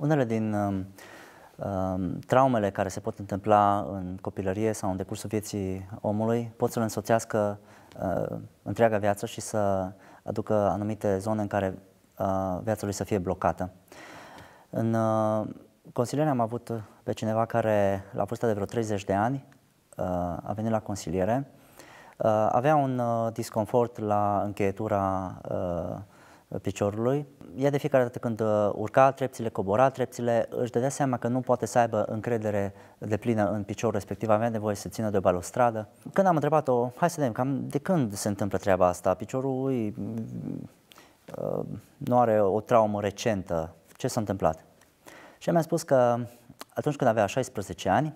Unele din uh, traumele care se pot întâmpla în copilărie sau în decursul vieții omului pot să-l însoțească uh, întreaga viață și să aducă anumite zone în care uh, viața lui să fie blocată. În uh, consiliere am avut pe cineva care, la vârsta de vreo 30 de ani, uh, a venit la consiliere. Uh, avea un uh, disconfort la încheietura uh, piciorului. Ea de fiecare dată când uh, urca trepțile, cobora trepțile, își dădea seama că nu poate să aibă încredere de plină în picior respectiv, avea nevoie să țină de o balustradă. Când am întrebat-o, hai să vedem, cam de când se întâmplă treaba asta, piciorul lui uh, nu are o traumă recentă, ce s-a întâmplat? Și mi-a spus că atunci când avea 16 ani,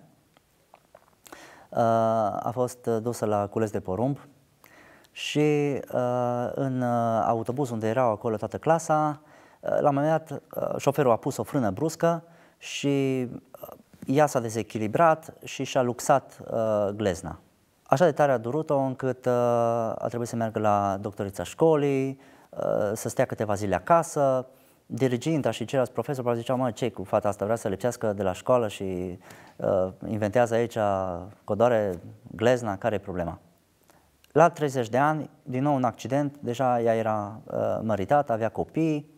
uh, a fost dusă la cules de porumb, și uh, în uh, autobuz unde erau acolo toată clasa, uh, la un moment dat uh, șoferul a pus o frână bruscă și uh, ea s-a dezechilibrat și și-a luxat uh, glezna. Așa de tare a durut-o încât uh, a trebuit să meargă la doctorița școlii, uh, să stea câteva zile acasă. Diriginta și ceilalți profesori probabil ziceau, mă, ce cu fata asta, vrea să lipsească de la școală și uh, inventează aici codoare glezna, care e problema? La 30 de ani, din nou un accident, deja ea era uh, măritată, avea copii,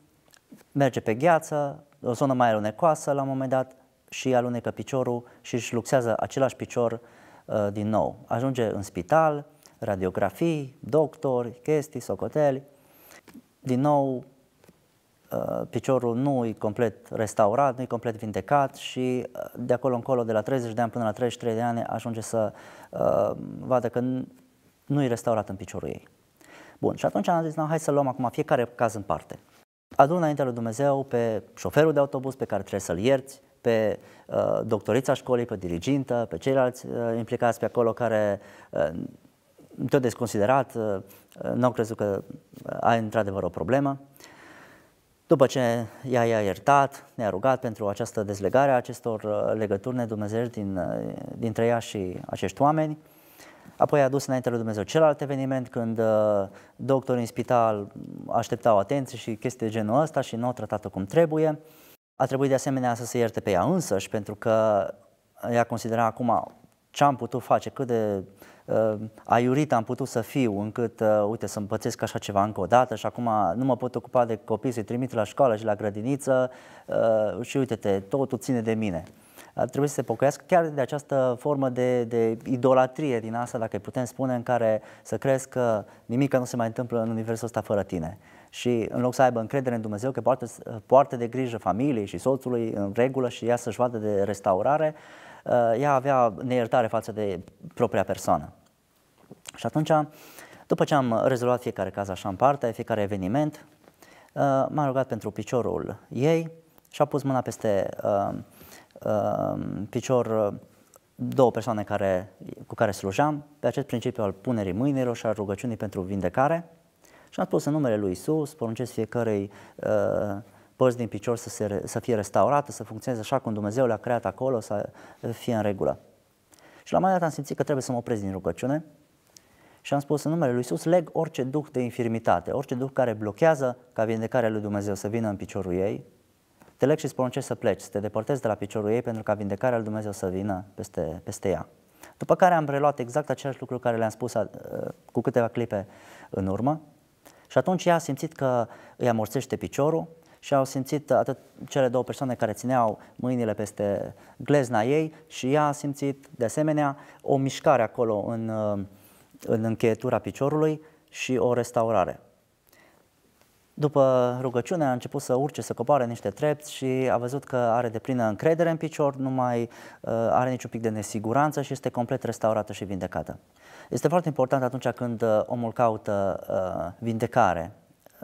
merge pe gheață, o zonă mai alunecoasă la un moment dat și alunecă piciorul și își luxează același picior uh, din nou. Ajunge în spital, radiografii, doctori, chestii, socoteli. Din nou, uh, piciorul nu e complet restaurat, nu e complet vindecat și uh, de acolo încolo, de la 30 de ani până la 33 de ani, ajunge să uh, vadă că nu-i restaurat în piciorul ei. Bun, și atunci am zis, na, hai să luăm acum fiecare caz în parte. Adun înaintea lui Dumnezeu pe șoferul de autobuz pe care trebuie să-l ierți, pe uh, doctorița școlii, pe dirigintă, pe ceilalți uh, implicați pe acolo care uh, tot desconsiderat, uh, uh nu au crezut că uh, ai într-adevăr o problemă. După ce ea i-a iertat, ne-a rugat pentru această dezlegare a acestor uh, legături nedumnezești din, dintre ea și acești oameni, apoi a dus înainte lui Dumnezeu celălalt eveniment când uh, doctorii în spital așteptau atenție și chestii de genul ăsta și nu au tratat-o cum trebuie. A trebuit de asemenea să se ierte pe ea însăși pentru că ea considera acum ce am putut face, cât de uh, aiurit am putut să fiu, încât, uh, uite, să împățesc așa ceva încă o dată și acum nu mă pot ocupa de copii, să-i trimit la școală și la grădiniță uh, și uite-te, totul ține de mine. Ar trebui să se pocăiască chiar de această formă de, de idolatrie din asta, dacă putem spune, în care să crezi că nimic nu se mai întâmplă în universul ăsta fără tine și în loc să aibă încredere în Dumnezeu că poartă, poartă de grijă familiei și soțului în regulă și ea să-și vadă de restaurare, Uh, ea avea neiertare față de propria persoană. Și atunci, după ce am rezolvat fiecare caz așa în parte, fiecare eveniment, uh, m-a rugat pentru piciorul ei și a pus mâna peste uh, picior două persoane care, cu care slujeam, pe acest principiu al punerii mâinilor și al rugăciunii pentru vindecare. Și am spus în numele lui Isus, poruncesc fiecărei uh, părți din picior să, se, să fie restaurată, să funcționeze așa cum Dumnezeu le-a creat acolo, să fie în regulă. Și la un moment dat am simțit că trebuie să mă opresc din rugăciune și am spus în numele Lui Isus, leg orice duh de infirmitate, orice duh care blochează ca vindecarea Lui Dumnezeu să vină în piciorul ei, te leg și îți poruncesc să pleci, să te depărtezi de la piciorul ei pentru ca vindecarea Lui Dumnezeu să vină peste, peste ea. După care am preluat exact același lucru care le-am spus uh, cu câteva clipe în urmă și atunci ea a simțit că îi amorțește piciorul, și au simțit atât cele două persoane care țineau mâinile peste glezna ei și ea a simțit de asemenea o mișcare acolo în, uh, în încheietura piciorului și o restaurare. După rugăciune a început să urce, să coboare niște trepți și a văzut că are de plină încredere în picior, nu mai uh, are niciun pic de nesiguranță și este complet restaurată și vindecată. Este foarte important atunci când uh, omul caută uh, vindecare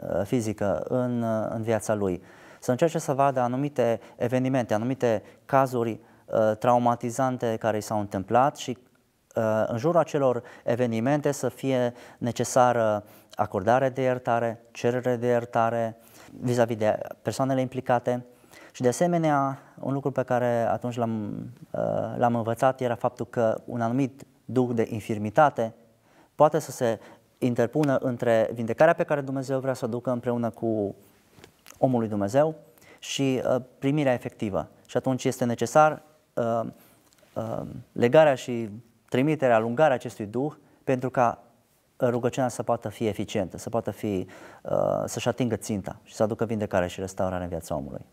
Uh, fizică în, uh, în viața lui, să încerce să vadă anumite evenimente, anumite cazuri uh, traumatizante care i s-au întâmplat și în jurul acelor evenimente să fie necesară acordare de iertare, cerere de iertare vis-a-vis -vis de persoanele implicate. Și de asemenea, un lucru pe care atunci l-am, l-am învățat era faptul că un anumit duc de infirmitate poate să se interpună între vindecarea pe care Dumnezeu vrea să o ducă împreună cu omul lui Dumnezeu și uh, primirea efectivă. Și atunci este necesar uh, uh, legarea și trimiterea, alungarea acestui Duh pentru ca uh, rugăciunea să poată fi eficientă, să poată fi, uh, să-și atingă ținta și să aducă vindecare și restaurare în viața omului.